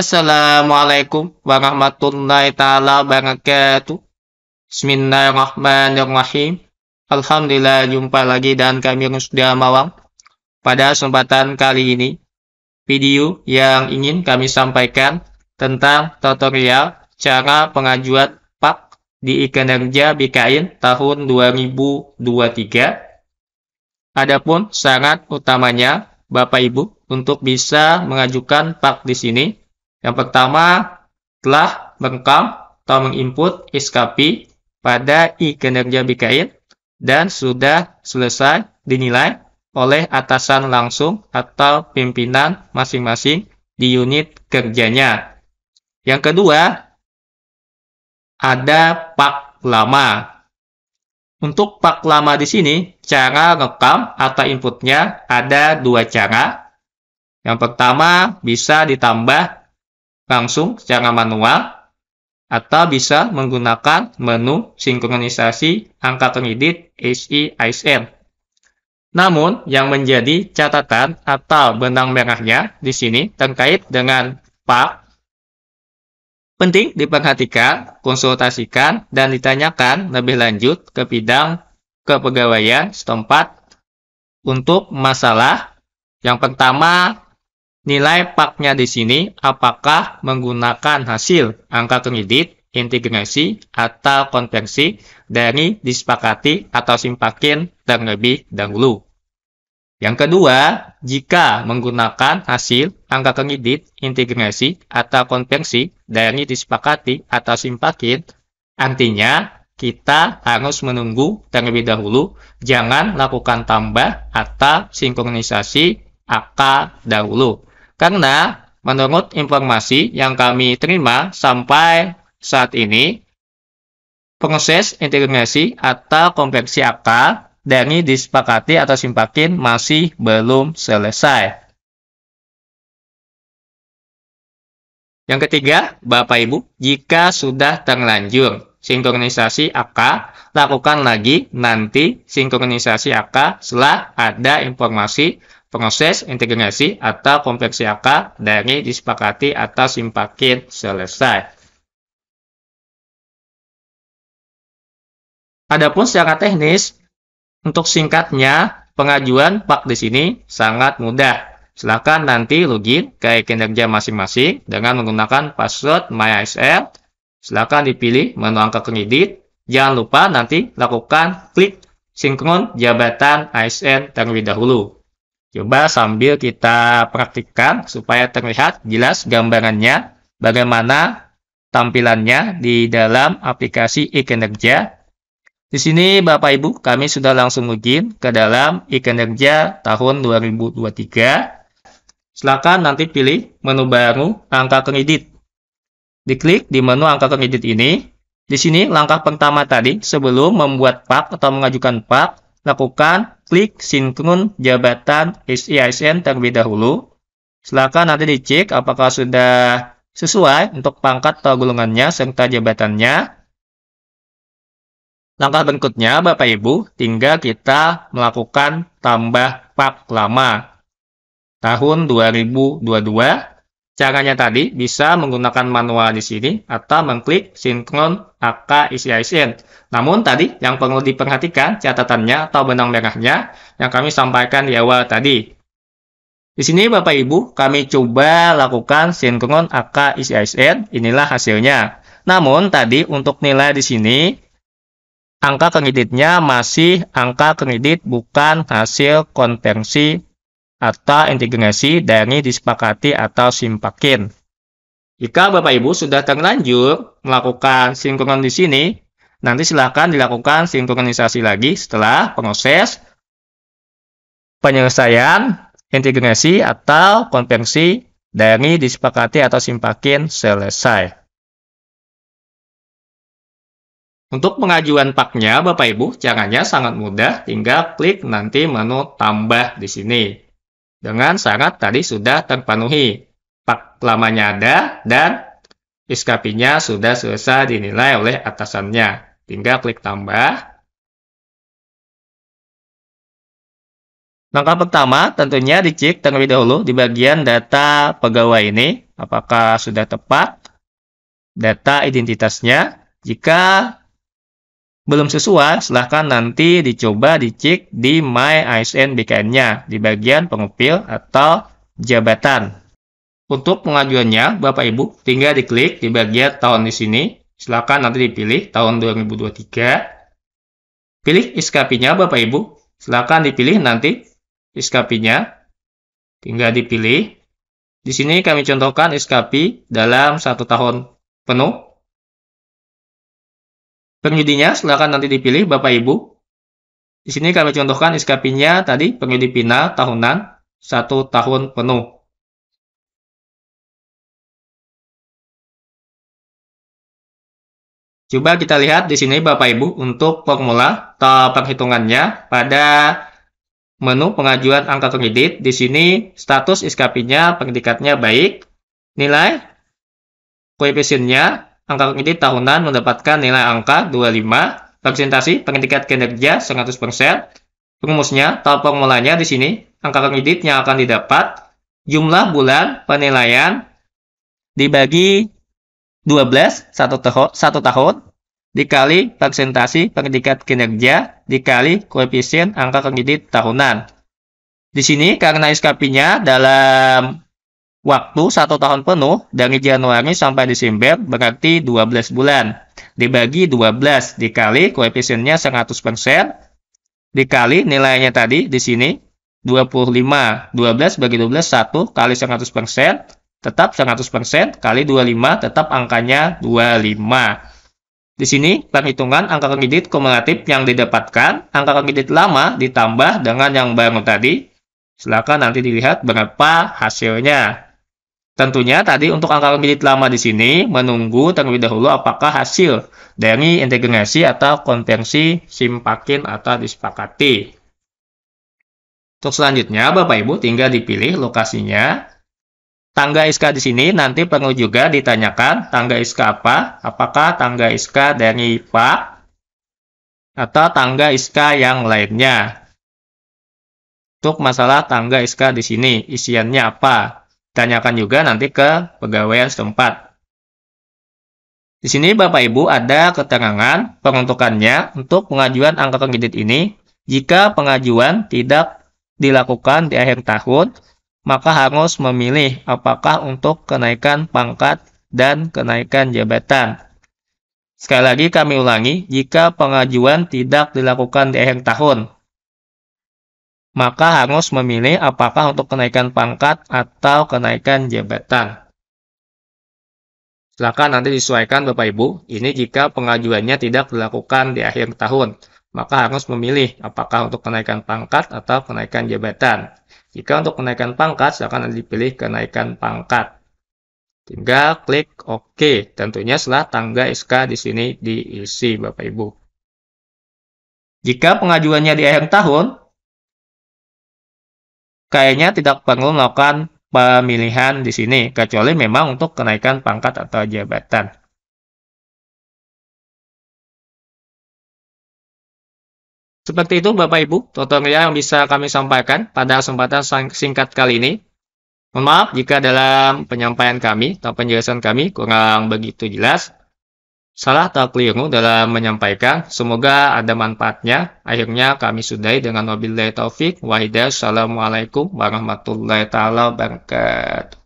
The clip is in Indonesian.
Assalamualaikum warahmatullahi taala wabarakatuh. Bismillahirrahmanirrahim. Alhamdulillah jumpa lagi dan kami sudah Mawang. Pada kesempatan kali ini, video yang ingin kami sampaikan tentang tutorial cara pengajuan PAK di Ikenerja BKN tahun 2023. Adapun sangat utamanya Bapak Ibu untuk bisa mengajukan PAK di sini yang pertama, telah merekam atau menginput SKP pada I kinerja BKI dan sudah selesai dinilai oleh atasan langsung atau pimpinan masing-masing di unit kerjanya. Yang kedua, ada pak lama. Untuk pak lama di sini, cara rekam atau inputnya ada dua cara. Yang pertama, bisa ditambah langsung secara manual atau bisa menggunakan menu sinkronisasi angka kredit HEISN. Namun, yang menjadi catatan atau benang merahnya di sini terkait dengan PAK. Penting diperhatikan, konsultasikan, dan ditanyakan lebih lanjut ke bidang kepegawaian setempat untuk masalah yang pertama Nilai paknya di sini apakah menggunakan hasil angka kredit, integrasi, atau konversi dari disepakati atau simpakin terlebih dahulu. Yang kedua, jika menggunakan hasil angka kredit, integrasi, atau konversi dari disepakati atau simpakin, artinya kita harus menunggu terlebih dahulu, jangan lakukan tambah atau sinkronisasi angka dahulu. Karena menurut informasi yang kami terima sampai saat ini, proses integrasi atau kompleksi akal dari disepakati atau simpakin masih belum selesai. Yang ketiga, Bapak Ibu, jika sudah terlanjur sinkronisasi AK, lakukan lagi nanti sinkronisasi AK setelah ada informasi proses integrasi atau kompleks akar dari disepakati atau simpakin selesai. Adapun secara teknis, untuk singkatnya, pengajuan pak di sini sangat mudah. Silahkan nanti login ke kinerja masing-masing dengan menggunakan password MySL. Silahkan dipilih menu angka kredit. Jangan lupa nanti lakukan klik sinkron jabatan ASN terlebih dahulu. Coba sambil kita praktikkan supaya terlihat jelas gambarannya bagaimana tampilannya di dalam aplikasi e-kinerja. Di sini Bapak Ibu kami sudah langsung login ke dalam e-kinerja tahun 2023. Silakan nanti pilih menu baru angka kredit. Diklik di menu angka kredit ini. Di sini langkah pertama tadi sebelum membuat pak atau mengajukan pak lakukan klik sinkron jabatan SISN terlebih dahulu. Silakan nanti dicek apakah sudah sesuai untuk pangkat atau golongannya serta jabatannya. Langkah berikutnya, Bapak Ibu, tinggal kita melakukan tambah pak lama tahun 2022 Caranya tadi bisa menggunakan manual di sini atau mengklik sinkron AK ICICN. Namun tadi yang perlu diperhatikan catatannya atau benang merahnya yang kami sampaikan di awal tadi. Di sini Bapak Ibu kami coba lakukan sinkron AK ICICN. Inilah hasilnya. Namun tadi untuk nilai di sini angka kreditnya masih angka kredit bukan hasil konversi atau integrasi dari disepakati atau simpakin. Jika Bapak Ibu sudah terlanjur melakukan sinkron di sini, nanti silahkan dilakukan sinkronisasi lagi setelah proses penyelesaian integrasi atau konvensi dari disepakati atau simpakin selesai. Untuk pengajuan paknya, Bapak Ibu, caranya sangat mudah, tinggal klik nanti menu tambah di sini dengan syarat tadi sudah terpenuhi. Pak lamanya ada dan iskapinya sudah selesai dinilai oleh atasannya. Tinggal klik tambah. Langkah pertama tentunya dicek terlebih dahulu di bagian data pegawai ini apakah sudah tepat data identitasnya. Jika belum sesuai, silahkan nanti dicoba dicek di My ASN BKN-nya di bagian pengupil atau jabatan. Untuk pengajuannya, Bapak Ibu tinggal diklik di bagian tahun di sini. Silahkan nanti dipilih tahun 2023. Pilih SKP-nya Bapak Ibu. Silahkan dipilih nanti SKP-nya. Tinggal dipilih. Di sini kami contohkan SKP dalam satu tahun penuh Penjudinya silakan nanti dipilih Bapak Ibu. Di sini kami contohkan SKP-nya tadi penjudi final tahunan satu tahun penuh. Coba kita lihat di sini Bapak Ibu untuk formula atau penghitungannya pada menu pengajuan angka kredit. Di sini status SKP-nya, pendekatnya baik, nilai koefisiennya angka kredit tahunan mendapatkan nilai angka 25, presentasi peningkat kinerja 100%. Rumusnya, tahap formulanya di sini, angka kredit yang akan didapat, jumlah bulan penilaian dibagi 12, 1 tahun, 1 tahun, dikali presentasi pendidikan kinerja, dikali koefisien angka kredit tahunan. Di sini karena SKP-nya dalam Waktu satu tahun penuh dari Januari sampai Desember berarti 12 bulan. Dibagi 12 dikali koefisiennya 100% dikali nilainya tadi di sini 25. 12 bagi 12 1 kali 100% tetap 100% kali 25 tetap angkanya 25. Di sini perhitungan angka kredit kumulatif yang didapatkan angka kredit lama ditambah dengan yang baru tadi. Silakan nanti dilihat berapa hasilnya. Tentunya tadi untuk angka kredit lama di sini menunggu terlebih dahulu apakah hasil dari integrasi atau konversi simpakin atau disepakati. Untuk selanjutnya, Bapak Ibu tinggal dipilih lokasinya. Tangga SK di sini nanti perlu juga ditanyakan tangga SK apa? Apakah tangga SK dari Pak atau tangga SK yang lainnya? Untuk masalah tangga SK di sini, isiannya apa? Tanyakan juga nanti ke pegawai setempat. Di sini Bapak Ibu ada keterangan peruntukannya untuk pengajuan angka kredit ini. Jika pengajuan tidak dilakukan di akhir tahun, maka harus memilih apakah untuk kenaikan pangkat dan kenaikan jabatan. Sekali lagi kami ulangi, jika pengajuan tidak dilakukan di akhir tahun, maka harus memilih apakah untuk kenaikan pangkat atau kenaikan jabatan. Silakan nanti disesuaikan Bapak Ibu, ini jika pengajuannya tidak dilakukan di akhir tahun, maka harus memilih apakah untuk kenaikan pangkat atau kenaikan jabatan. Jika untuk kenaikan pangkat, silakan nanti dipilih kenaikan pangkat. Tinggal klik OK, tentunya setelah tangga SK di sini diisi Bapak Ibu. Jika pengajuannya di akhir tahun, kayaknya tidak perlu melakukan pemilihan di sini, kecuali memang untuk kenaikan pangkat atau jabatan. Seperti itu Bapak Ibu, tutorial yang bisa kami sampaikan pada kesempatan singkat kali ini. Mohon maaf jika dalam penyampaian kami atau penjelasan kami kurang begitu jelas salah atau keliru dalam menyampaikan. Semoga ada manfaatnya. Akhirnya kami sudahi dengan wabillahi taufik. wahidah. Assalamualaikum warahmatullahi taala wabarakatuh.